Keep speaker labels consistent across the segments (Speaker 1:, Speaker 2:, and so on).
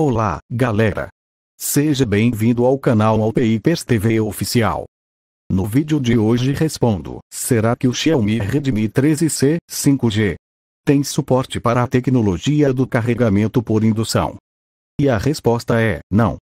Speaker 1: Olá, galera! Seja bem-vindo ao canal Alpicers TV Oficial. No vídeo de hoje respondo, será que o Xiaomi Redmi 13C 5G tem suporte para a tecnologia do carregamento por indução? E a resposta é, não.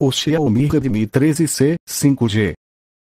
Speaker 1: O Xiaomi Redmi 13C 5G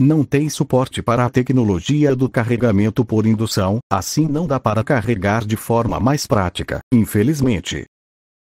Speaker 1: não tem suporte para a tecnologia do carregamento por indução, assim não dá para carregar de forma mais prática, infelizmente.